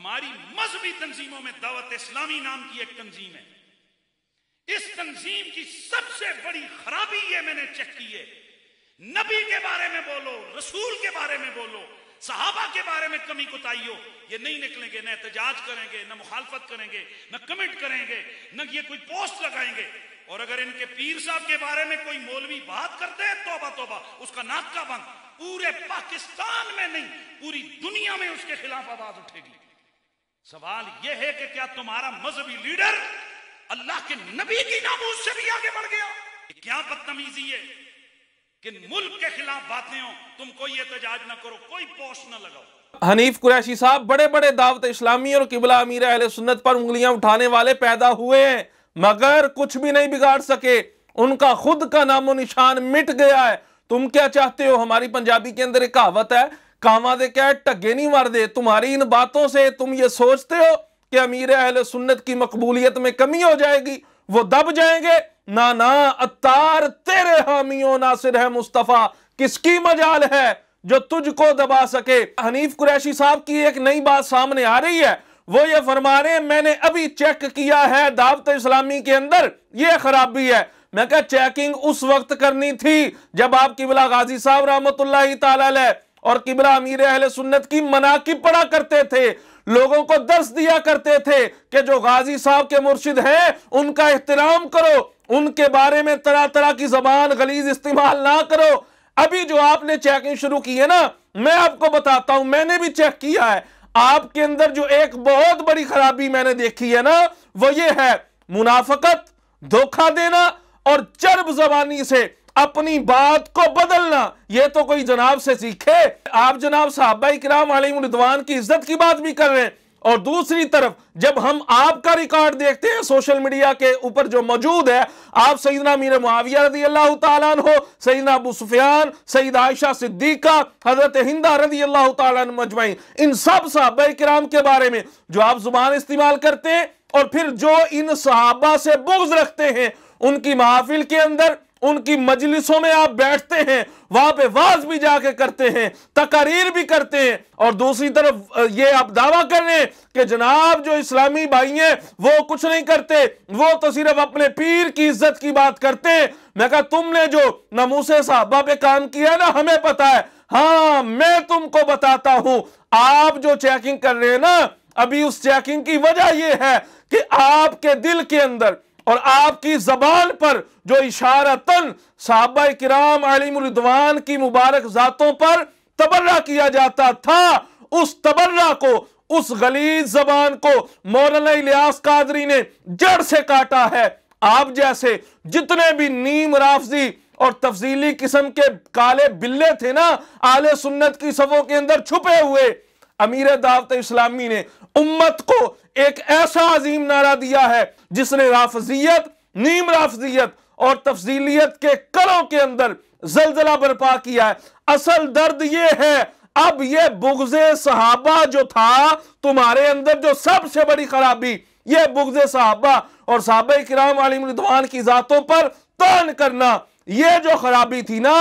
हमारी मजहबी तंजीमों में दावत इस्लामी नाम की एक तंजीम है इस तंजीम की सबसे बड़ी खराबी ये मैंने चेक की है नबी के बारे में बोलो रसूल के बारे में बोलो साहबा के बारे में कमी कोताही हो ये नहीं निकलेंगे न एहतजाज करेंगे न मुखालफत करेंगे न कमेंट करेंगे न ये कोई पोस्ट लगाएंगे और अगर इनके पीर साहब के बारे में कोई मौलवी बात करते हैं तोबा तोबा उसका नाक का बंद पूरे पाकिस्तान में नहीं पूरी दुनिया में उसके खिलाफ आवाज उठेगी सवाल यह है कि क्या तुम्हारा मजहबी लीडर अल्लाह के नबी की नामूज से भी आगे बढ़ गया क्या बदतमीजी है कि मुल्क के खिलाफ बातें हो तुम कोई एहतजाज ना करो कोई पोस्ट ना लगाओ हनीफ कुरैशी साहब बड़े बड़े दावत इस्लामी और किबला अमीर अहल सुन्नत पर उंगलियां उठाने वाले पैदा हुए हैं मगर कुछ भी नहीं बिगाड़ सके उनका खुद का नामो निशान मिट गया है तुम क्या चाहते हो हमारी पंजाबी के अंदर एक कहावत है कामा दे क्या टगे नहीं मार दे तुम्हारी इन बातों से तुम ये सोचते हो कि अमीर अहल सुन्नत की मकबूलियत में कमी हो जाएगी वो दब जाएंगे ना ना अतार तेरे हामियों नासिर है मुस्तफ़ा किसकी मजाल है जो तुझको दबा सके हनीफ कुरैशी साहब की एक नई बात सामने आ रही है वो ये फरमा रहे हैं मैंने अभी चेक किया है दावत इस्लामी के अंदर ये खराबी है मैं क्या चेकिंग उस वक्त करनी थी जब आपकी बिला गाजी साहब रहमत ला और किबला अमीर अहल सुन्नत की मनाकिब पढ़ा करते थे लोगों को दर्श दिया करते थे कि जो गाजी साहब के मुर्शिद हैं उनका एहतराम करो उनके बारे में तरह तरह की जबान गलीज इस्तेमाल ना करो अभी जो आपने चेकिंग शुरू की है ना मैं आपको बताता हूं मैंने भी चेक किया है आपके अंदर जो एक बहुत बड़ी खराबी मैंने देखी है ना वो ये है मुनाफकत धोखा देना और चर्ब जबानी से अपनी बात को बदलना यह तो कोई जनाब से सीखे आप जनाब साहबा कराम रिदवान की इज्जत की बात भी कर रहे हैं और दूसरी तरफ जब हम आपका रिकॉर्ड देखते हैं सोशल मीडिया के ऊपर जो मौजूद है आप सईदना मीर मुआविया रदी अल्लाह तु सईदना अबू सुफियान सईद आयशा सिद्दीका हजरत हिंदा रदी अल्लाह तजमाई इन सब साहब कराम के बारे में जो आप जुबान इस्तेमाल करते हैं और फिर जो इन सहाबा से बुग्ज रखते हैं उनकी महाफिल के अंदर उनकी मजलिसों में आप बैठते हैं वहां पे वाज भी जाके करते हैं तकरीर भी करते हैं और दूसरी तरफ ये आप दावा कर रहे हैं कि जनाब जो इस्लामी भाई हैं वो कुछ नहीं करते वो तो सिर्फ अपने पीर की इज्जत की बात करते हैं मैं कहा तुमने जो नमूसे साहबा पे काम किया ना हमें पता है हाँ मैं तुमको बताता हूं आप जो चेकिंग कर रहे हैं ना अभी उस चेकिंग की वजह यह है कि आपके दिल के अंदर और आपकी जबान पर जो इशारतन साहब कराम अलीमरिदवान की मुबारक ज़ातों पर तबर्रा किया जाता था उस तबर्रा को उस गलीज जबान को मौलाना इलियास कादरी ने जड़ से काटा है आप जैसे जितने भी नीम राफजी और तफजीली किस्म के काले बिल्ले थे ना आले सुन्नत की सफों के अंदर छुपे हुए अमीर दावत इस्लामी ने उम्मत को एक ऐसा अजीम नारा दिया है जिसने राफजियत नीम राफजियत और तफजीलियत के करों के अंदर जलजला बर्पा किया है असल दर्द यह है अब यह बुगजे सहाबा जो था तुम्हारे अंदर जो सबसे बड़ी खराबी यह बुगजे सहाबा और साहब कराम आलिमान की जातों पर तान करना यह जो खराबी थी ना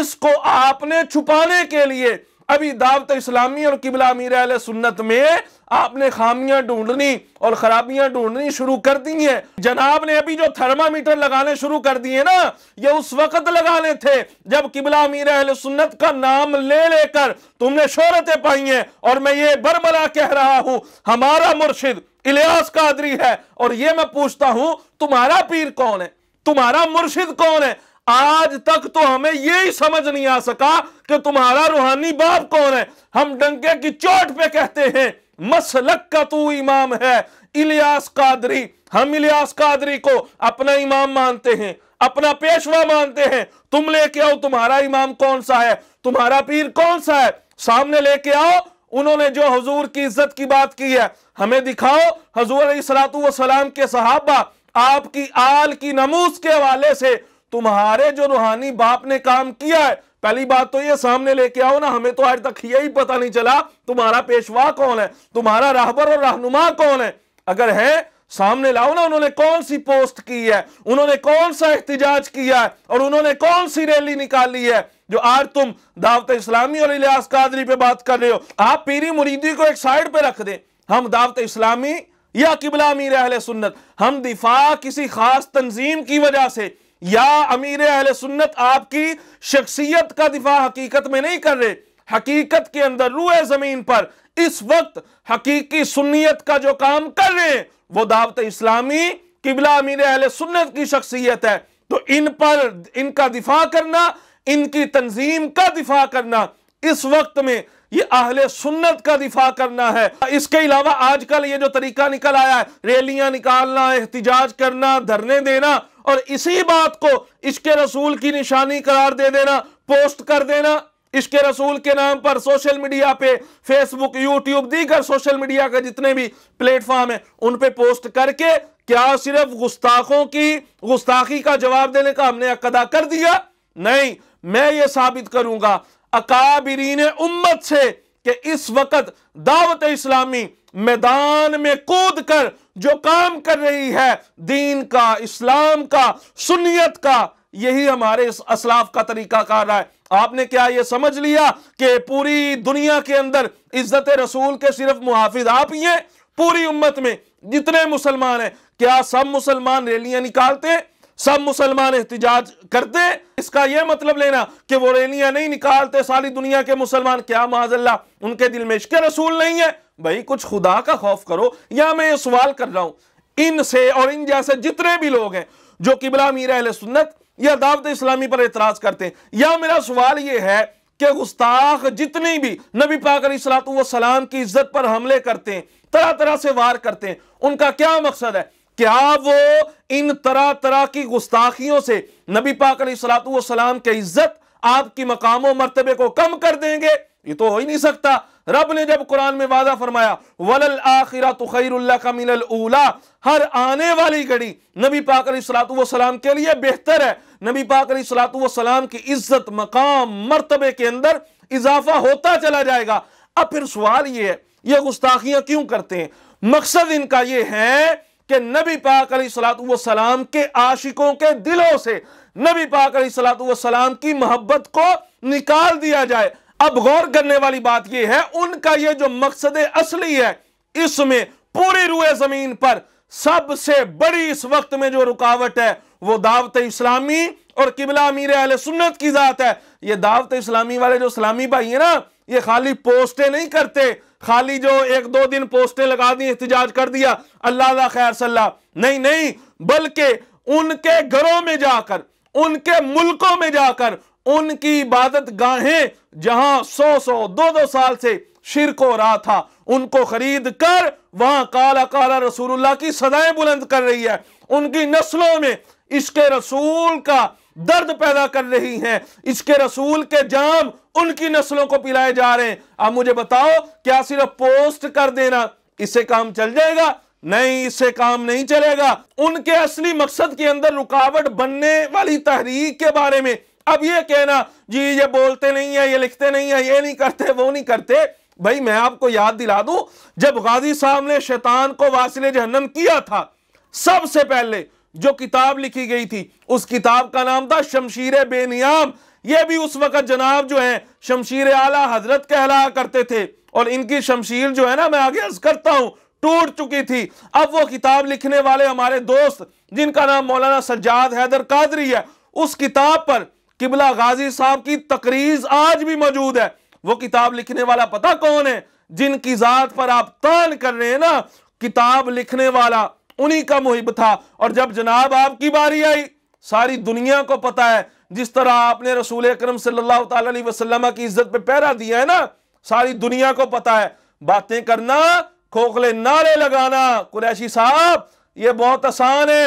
इसको आपने छुपाने के लिए अभी दावत इस्लामी और किबला अमीर सुन्नत में आपने खामियां ढूंढनी और खराबियां ढूंढनी शुरू कर दी हैं जनाब ने अभी जो थर्मामीटर लगाने शुरू कर दिए ना ये उस वक्त लगाने थे जब किबला अमीर अहल सुन्नत का नाम ले लेकर तुमने शोहरतें पाई हैं और मैं ये बरमला कह रहा हूं हमारा मुर्शिद इलियास कादरी है और ये मैं पूछता हूं तुम्हारा पीर कौन है तुम्हारा मुर्शिद कौन है आज तक तो हमें यही समझ नहीं आ सका कि तुम्हारा रूहानी बाप कौन है हम डंके की चोट पे कहते हैं मसलक का तू इमाम है इलियास कादरी हम इलियास कादरी को अपना इमाम मानते हैं अपना पेशवा मानते हैं तुम लेके आओ तुम्हारा इमाम कौन सा है तुम्हारा पीर कौन सा है सामने लेके आओ उन्होंने जो हजूर की इज्जत की बात की है हमें दिखाओ हजूर सलातू वसलाम के सहाबा आपकी आल की नमूस के हवाले से तुम्हारे जो रूहानी बाप ने काम किया है पहली बात तो ये सामने लेके आओ ना हमें तो आज तक ये ही पता नहीं चला तुम्हारा पेशवा कौन है तुम्हारा राहबर और रहनुमा कौन है अगर है सामने लाओ ना उन्होंने कौन सी पोस्ट की है उन्होंने कौन सा एहतजाज किया है और उन्होंने कौन सी रैली निकाली है जो आज तुम दावत इस्लामी और इलियास कादरी पे बात कर रहे हो आप पीरी मुरीदी को एक साइड पे रख दें हम दावत इस्लामी या किबला अमीर अहल सुन्नत हम दिफा किसी खास तंजीम की वजह से या अमीर अहल सुन्नत आपकी शख्सियत का दिफा हकीकत में नहीं कर रहे हकीकत के अंदर रूए जमीन पर इस वक्त हकीकी सुन्नियत का जो काम कर रहे हैं वो दावत इस्लामी किबला अमीर अहल सुन्नत की शख्सियत है तो इन पर इनका दिफा करना इनकी तंजीम का दिफा करना इस वक्त में ये अहले सुन्नत का दिफा करना है इसके अलावा आजकल ये जो तरीका निकल आया है रैलियां निकालना एहतजाज करना धरने देना और इसी बात को इसके रसूल की निशानी करार दे देना पोस्ट कर देना इसके रसूल के नाम पर सोशल मीडिया पे फेसबुक यूट्यूब दीगर सोशल मीडिया का जितने भी प्लेटफॉर्म है उन पे पोस्ट करके क्या सिर्फ गुस्ताखों की गुस्ताखी का जवाब देने का हमने अकदा कर दिया नहीं मैं ये साबित करूंगा अकाबरीन उम्मत से कि इस वक्त दावत इस्लामी मैदान में कूद कर जो काम कर रही है दीन का इस्लाम का सुनीत का यही हमारे इस असलाफ का तरीका कार रहा है आपने क्या यह समझ लिया कि पूरी दुनिया के अंदर इज्जत रसूल के सिर्फ मुहाफिज आप ही हैं पूरी उम्मत में जितने मुसलमान हैं क्या सब मुसलमान रैलियां निकालते हैं सब मुसलमान एहतजाज करते हैं इसका यह मतलब लेना कि वो रैलियां नहीं निकालते सारी दुनिया के मुसलमान क्या माजल्ला उनके दिल में इश्क रसूल नहीं है भाई कुछ खुदा का खौफ करो या मैं ये सवाल कर रहा हूं इनसे और इन जैसे जितने भी लोग हैं जो किबला मीर अहल सुन्नत या दावत इस्लामी पर एतराज करते हैं या मेरा सवाल यह है कि गुस्ताख जितनी भी नबी पाकर सलाम की इज्जत पर हमले करते हैं तरह तरह से वार करते हैं उनका क्या मकसद है क्या वो इन तरह तरह की गुस्ताखियों से नबी पाकर सलाम की इज्जत आपकी मकामों मरतबे को कम कर देंगे ये तो हो ही नहीं सकता रब ने जब कुरान में वादा फरमाया वलल आखिरा तो खैर का मिनल उला हर आने वाली घड़ी नबी पाक सलाम के लिए बेहतर है नबी पाक सलाम की इज्जत मकाम मरतबे के अंदर इजाफा होता चला जाएगा अब फिर सवाल ये है ये गुस्ताखियां क्यों करते हैं मकसद इनका ये है कि नबी पाक सलाम के आशिकों के दिलों से नबी पाक सलाम की मोहब्बत को निकाल दिया जाए अब गौर करने वाली बात यह है उनका यह जो मकसद असली है इसमें पूरी रुए जमीन पर सबसे बड़ी इस वक्त में जो रुकावट है वो दावत इस्लामी और किबला अमीर आल सुन्नत की ज़ात है ये दावत इस्लामी वाले जो इस्लामी भाई है ना ये खाली पोस्टें नहीं करते खाली जो एक दो दिन पोस्टें लगा दी एहतजाज कर दिया अल्लाह खैर सल्लाह नहीं नहीं बल्कि उनके घरों में जाकर उनके मुल्कों में जाकर उनकी इबादत गाहें जहां सौ सौ दो दो साल से शिरक हो रहा था उनको खरीद कर वहां काला काला रसूलुल्लाह की सदाएं बुलंद कर रही है उनकी नस्लों में इसके रसूल का दर्द पैदा कर रही हैं इसके रसूल के जाम उनकी नस्लों को पिलाए जा रहे हैं अब मुझे बताओ क्या सिर्फ पोस्ट कर देना इससे काम चल जाएगा नहीं इससे काम नहीं चलेगा उनके असली मकसद के अंदर रुकावट बनने वाली तहरीक के बारे में अब ये कहना जी ये बोलते नहीं है ये लिखते नहीं है ये नहीं करते वो नहीं करते भाई मैं आपको याद दिला दूं जब गाजी साहब ने शैतान को वासिल जहन्नम किया था सबसे पहले जो किताब लिखी गई थी उस किताब का नाम था शमशीर बेनियाम ये भी उस वक़्त जनाब जो है शमशीर आला हजरत कहला करते थे और इनकी शमशीर जो है ना मैं आगे अर्ज करता हूं टूट चुकी थी अब वो किताब लिखने वाले हमारे दोस्त जिनका नाम मौलाना सज्जाद हैदर कादरी है उस किताब पर किबला गाजी साहब की तकरीज आज भी मौजूद है वो किताब लिखने वाला पता कौन है जिनकी जात पर आप तान कर रहे हैं ना किताब लिखने वाला उन्हीं का मुहिब था और जब जनाब आपकी बारी आई सारी दुनिया को पता है जिस तरह आपने रसूल अक्रम सल्लल्लाहु की इज्जत पे पहरा दिया है ना सारी दुनिया को पता है बातें करना खोखले नारे लगाना कुरैशी साहब ये बहुत आसान है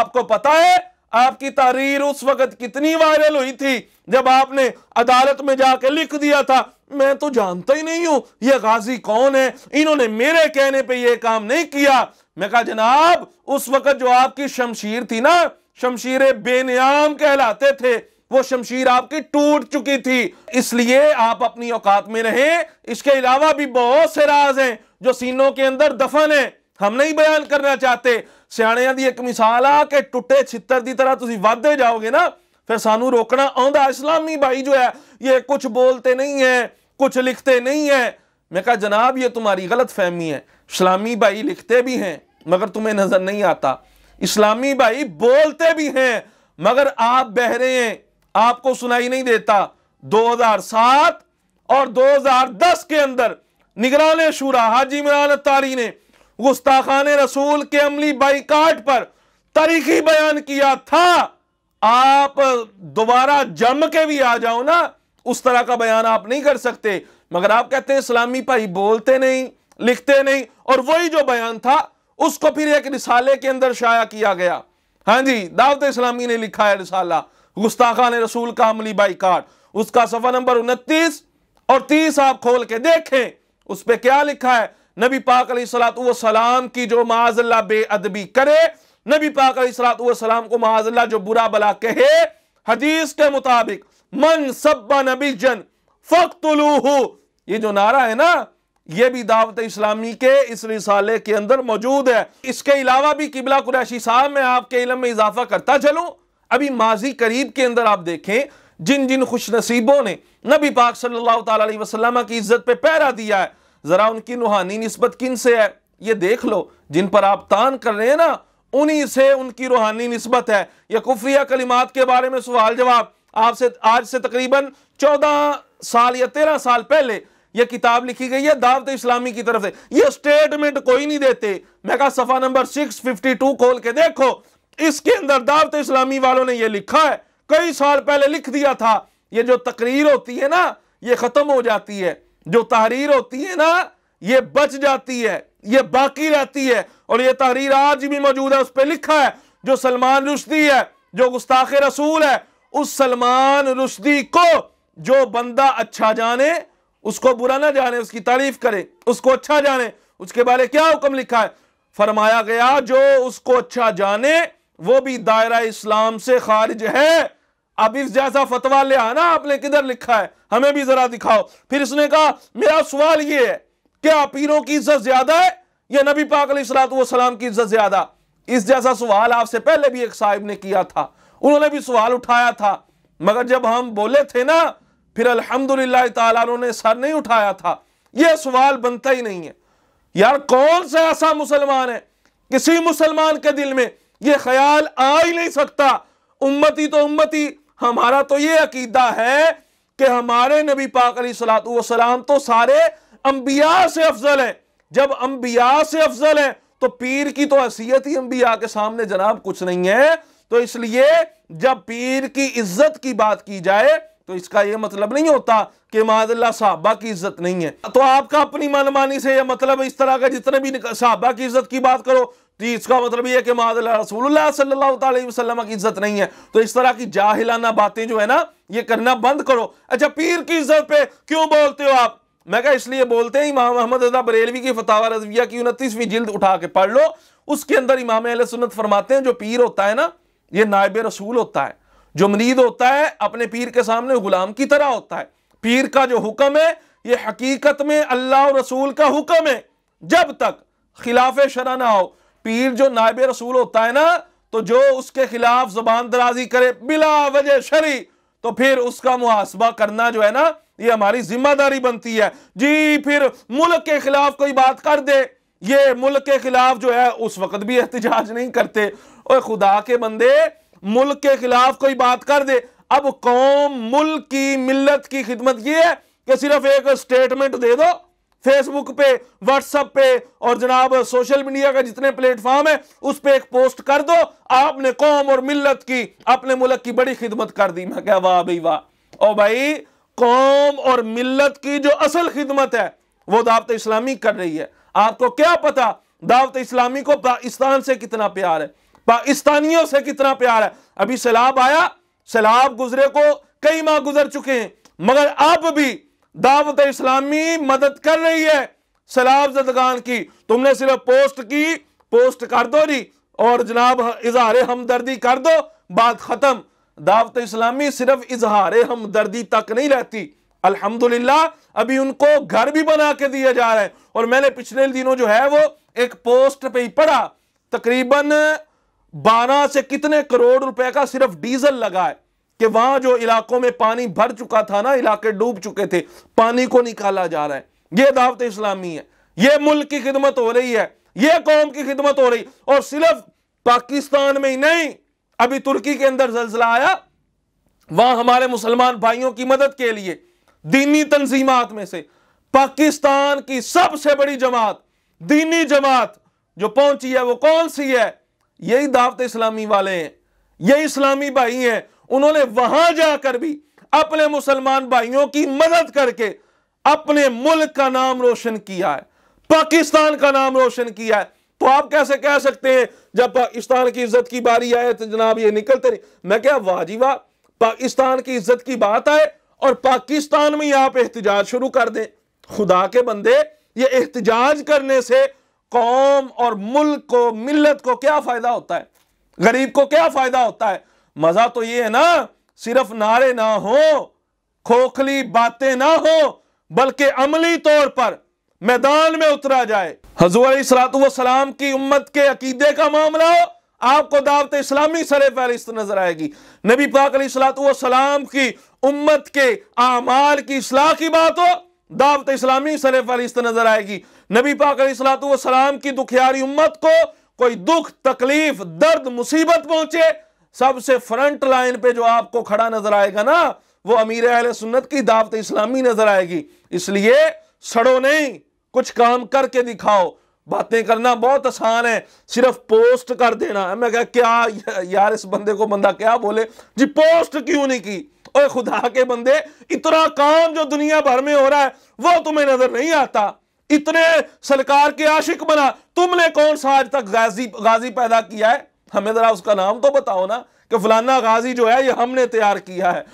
आपको पता है आपकी तारीर उस वक्त कितनी वायरल हुई थी जब आपने अदालत में जाके लिख दिया था मैं तो जानता ही नहीं हूं ये गाजी कौन है इन्होंने मेरे कहने पे ये काम नहीं किया मैं कहा जनाब उस वक्त जो आपकी शमशीर थी ना शमशीर बेनियाम कहलाते थे वो शमशीर आपकी टूट चुकी थी इसलिए आप अपनी औकात में रहें इसके अलावा भी बहुत से राज हैं जो सीनों के अंदर दफन है हम नहीं बयान करना चाहते सियाण की एक मिसाल आ कि टुटे छित्र की तरह तुम वे जाओगे ना फिर सानू रोकना आंदा इस्लामी भाई जो है ये कुछ बोलते नहीं है कुछ लिखते नहीं है मैं कहा जनाब ये तुम्हारी गलत फहमी है इस्लामी भाई लिखते भी हैं मगर तुम्हें नज़र नहीं आता इस्लामी भाई बोलते भी हैं मगर आप बह रहे हैं आपको सुनाई नहीं देता 2007 और 2010 के अंदर निगरान शूरा हाजी इमरान तारी ने गुस्ताखान रसूल के अमली बाईकाट पर तारीखी बयान किया था आप दोबारा जम के भी आ जाओ ना उस तरह का बयान आप नहीं कर सकते मगर आप कहते हैं इस्लामी भाई बोलते नहीं लिखते नहीं और वही जो बयान था उसको फिर एक रिसाले के अंदर शाया किया गया हाँ जी दावत इस्लामी ने लिखा है रिसाला गुस्ताखान रसूल का अमली बाईकाट उसका सफा नंबर उनतीस और तीस आप खोल के देखें उस पर क्या लिखा है नबी पाक सलाम की जो माजल्ला बेअदबी करे नबी पाक सलाम को माजल्ला जो बुरा भला कहे हदीस के मुताबिक मन सब्बा नबी जन फख्तलूहू ये जो नारा है ना ये भी दावत इस्लामी के इस रिसाले के अंदर मौजूद है इसके अलावा भी किबला कुरैशी साहब मैं आपके इलम में इजाफा करता चलू अभी माजी करीब के अंदर आप देखें जिन जिन खुश नसीबों ने नबी पाक सल्लल्लाहु अलैहि वसल्लम की इज्जत पे पहरा दिया है ज़रा उनकी रूहानी नस्बत किन से है ये देख लो जिन पर आप तान कर रहे हैं ना उन्हीं से उनकी रूहानी नस्बत है यह कुफरिया कलिमात के बारे में सवाल जवाब आपसे आज से तकरीबन चौदह साल या तेरह साल पहले यह किताब लिखी गई है दावत इस्लामी की तरफ से यह स्टेटमेंट कोई नहीं देते मैं कहा सफा नंबर सिक्स फिफ्टी टू खोल के देखो इसके अंदर दावत इस्लामी वालों ने यह लिखा है कई साल पहले लिख दिया था ये जो तकरीर होती है ना ये खत्म हो जाती है जो तहरीर होती है ना ये बच जाती है ये बाकी रहती है और ये तहरीर आज भी मौजूद है उस पर लिखा है जो सलमान रुश्दी है जो गुस्ताख रसूल है उस सलमान रुश्दी को जो बंदा अच्छा जाने उसको बुरा ना जाने उसकी तारीफ करे उसको अच्छा जाने उसके बारे क्या हुक्म लिखा है फरमाया गया जो उसको अच्छा जाने वो भी दायरा इस्लाम से खारिज है अब इस जैसा फतवा ले आना आपने किधर लिखा है हमें भी जरा दिखाओ फिर इसने कहा मेरा सवाल ये है क्या पीरों की इज्जत ज्यादा है या नबी पाक सलाम की इज्जत ज्यादा इस जैसा सवाल आपसे पहले भी एक साहिब ने किया था उन्होंने भी सवाल उठाया था मगर जब हम बोले थे ना फिर अलहमदुल्ला ने सर नहीं उठाया था यह सवाल बनता ही नहीं है यार कौन सा ऐसा मुसलमान है किसी मुसलमान के दिल में यह ख्याल आ ही नहीं सकता उम्मती तो उम्मती हमारा तो ये अकीदा है कि हमारे नबी पाक सलाम तो सारे अम्बिया से अफजल हैं जब अम्बिया से अफजल हैं तो पीर की तो हैसियत ही अम्बिया के सामने जनाब कुछ नहीं है तो इसलिए जब पीर की इज्जत की बात की जाए तो इसका यह मतलब नहीं होता कि माजल्ला साहबा की इज्जत नहीं है तो आपका अपनी मनमानी से यह मतलब इस तरह का जितने भी साहबा की इज्जत की बात करो तो इसका मतलब यह कि महादल की इज्जत नहीं है तो इस तरह की जाहिलाना बातें जो है ना ये करना बंद करो अच्छा पीर की इज्जत पे क्यों बोलते हो आप मैं क्या इसलिए बोलते हैं इमाम अहमद रजा बरेलवी की फतावा रजविया की उनतीसवीं जिल्द उठा के पढ़ लो उसके अंदर इमाम अल सुनत फरमाते हैं जो पीर होता है ना ये नायब रसूल होता है जो मरीद होता है अपने पीर के सामने गुलाम की तरह होता है पीर का जो हुक्म है ये हकीकत में अल्लाह रसूल का हुक्म है जब तक खिलाफ शरा ना हो पीर जो नायब रसूल होता है ना तो जो उसके खिलाफ जुबान दराजी करे बिला वजह शरी तो फिर उसका मुहासबा करना जो है ना ये हमारी जिम्मेदारी बनती है जी फिर मुल्क के खिलाफ कोई बात कर दे ये मुल्क के खिलाफ जो है उस वक्त भी एहतजाज नहीं करते और खुदा के बंदे मुल्क के खिलाफ कोई बात कर दे अब कौम मुल्क की मिल्लत की खिदमत ये है कि सिर्फ एक स्टेटमेंट दे दो फेसबुक पे व्हाट्सएप पे और जनाब सोशल मीडिया का जितने प्लेटफॉर्म है उस पर एक पोस्ट कर दो आपने कौम और मिल्लत की अपने मुल्क की बड़ी खिदमत कर दी मैं क्या वाह भाई वाह ओ भाई कौम और मिल्लत की जो असल खिदमत है वो दावत इस्लामी कर रही है आपको क्या पता दावत इस्लामी को पाकिस्तान से कितना प्यार है पाकिस्तानियों से कितना प्यार है अभी सैलाब आया सैलाब गुजरे को कई माह गुजर चुके हैं मगर आप भी दावत इस्लामी मदद कर रही है सैलाब जदगान की तुमने सिर्फ पोस्ट की पोस्ट कर दो जी और जनाब इजहार हमदर्दी कर दो बात ख़त्म दावत इस्लामी सिर्फ इजहार हमदर्दी तक नहीं रहती अल्हम्दुलिल्लाह अभी उनको घर भी बना के दिया जा रहा है और मैंने पिछले दिनों जो है वो एक पोस्ट पे ही पढ़ा तकरीबन बारह से कितने करोड़ रुपए का सिर्फ डीजल लगा है कि वहां जो इलाकों में पानी भर चुका था ना इलाके डूब चुके थे पानी को निकाला जा रहा है ये दावत इस्लामी है ये मुल्क की खिदमत हो रही है ये कौम की खिदमत हो रही और सिर्फ पाकिस्तान में ही नहीं अभी तुर्की के अंदर जलसला आया वहां हमारे मुसलमान भाइयों की मदद के लिए दीनी तंजीमात में से पाकिस्तान की सबसे बड़ी जमात दीनी जमात जो पहुंची है वो कौन सी है यही दावत इस्लामी वाले हैं यही इस्लामी भाई हैं उन्होंने वहां जाकर भी अपने मुसलमान भाइयों की मदद करके अपने मुल्क का नाम रोशन किया है पाकिस्तान का नाम रोशन किया है तो आप कैसे कह सकते हैं जब पाकिस्तान की इज्जत की बारी आए तो जनाब ये निकलते नहीं मैं क्या वाजिबा पाकिस्तान की इज्जत की बात आए और पाकिस्तान में आप एहतजाज शुरू कर दें खुदा के बंदे ये एहतजाज करने से कौम और मुल्क को मिल्लत को क्या फायदा होता है गरीब को क्या फायदा होता है मजा तो ये है ना सिर्फ नारे ना हो खोखली बातें ना हो बल्कि अमली तौर पर मैदान में उतरा जाए हजूर सलातम की उम्मत के अकीदे का मामला हो आपको दावत इस्लामी सर फहरिस्त नजर आएगी नबी पाक सलातम की उम्मत के आमाल की असलाह की बात हो दावत इस्लामी सर फहरिस्त नजर आएगी नबी पाक सलातम की दुखियारी उम्मत को कोई दुख तकलीफ दर्द मुसीबत पहुंचे सबसे फ्रंट लाइन पे जो आपको खड़ा नजर आएगा ना वो अमीर अहल सुन्नत की दावत इस्लामी नजर आएगी इसलिए सड़ो नहीं कुछ काम करके दिखाओ बातें करना बहुत आसान है सिर्फ पोस्ट कर देना मैं क्या क्या यार इस बंदे को बंदा क्या बोले जी पोस्ट क्यों नहीं की ओए खुदा के बंदे इतना काम जो दुनिया भर में हो रहा है वो तुम्हें नजर नहीं आता इतने सरकार के आशिक बना तुमने कौन सा आज तक गाजी गाजी पैदा किया है हमें ज़रा उसका नाम तो बताओ ना कि फलाना गाजी जो है ये हमने तैयार किया है